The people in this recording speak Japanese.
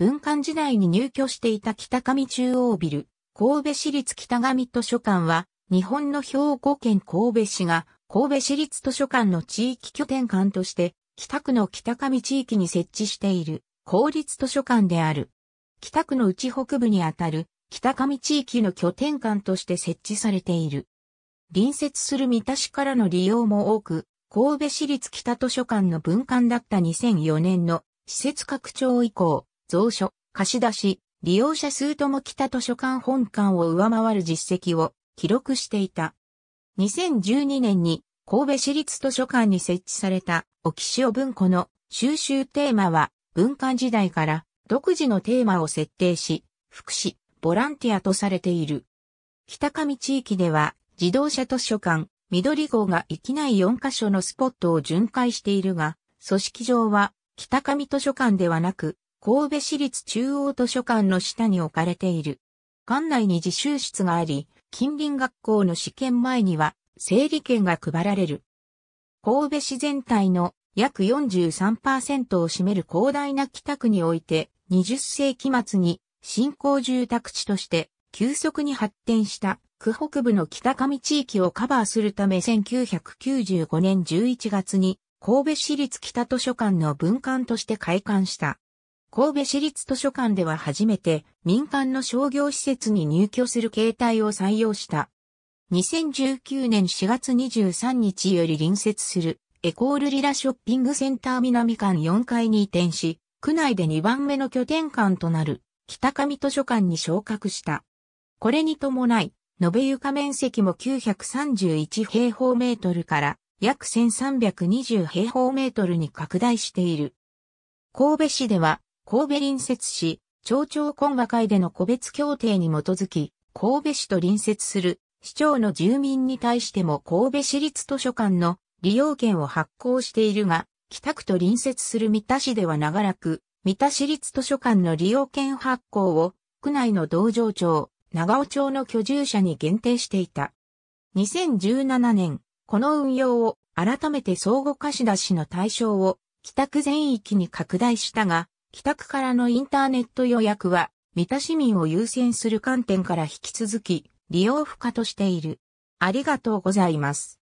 文館時代に入居していた北上中央ビル、神戸市立北上図書館は、日本の兵庫県神戸市が神戸市立図書館の地域拠点館として、北区の北上地域に設置している公立図書館である。北区の内北部にあたる北上地域の拠点館として設置されている。隣接する三田市からの利用も多く、神戸市立北図書館の分館だった2004年の施設拡張以降、蔵書、貸し出し、利用者数とも北図書館本館を上回る実績を記録していた。2012年に神戸市立図書館に設置された沖潮文庫の収集テーマは文化時代から独自のテーマを設定し、福祉、ボランティアとされている。北上地域では自動車図書館、緑号がきない4カ所のスポットを巡回しているが、組織上は北上図書館ではなく、神戸市立中央図書館の下に置かれている。館内に自習室があり、近隣学校の試験前には整理券が配られる。神戸市全体の約43%を占める広大な北区において、20世紀末に新興住宅地として急速に発展した区北部の北上地域をカバーするため1995年11月に神戸市立北図書館の文館として開館した。神戸市立図書館では初めて民間の商業施設に入居する形態を採用した。2019年4月23日より隣接するエコールリラショッピングセンター南館4階に移転し、区内で2番目の拠点館となる北上図書館に昇格した。これに伴い、延べ床面積も931平方メートルから約1320平方メートルに拡大している。神戸市では神戸隣接市、町長懇和会での個別協定に基づき、神戸市と隣接する市長の住民に対しても神戸市立図書館の利用権を発行しているが、北区と隣接する三田市では長らく、三田市立図書館の利用権発行を、区内の道場町、長尾町の居住者に限定していた。2017年、この運用を改めて相互貸し出しの対象を北区全域に拡大したが、帰宅からのインターネット予約は、三田市民を優先する観点から引き続き、利用不可としている。ありがとうございます。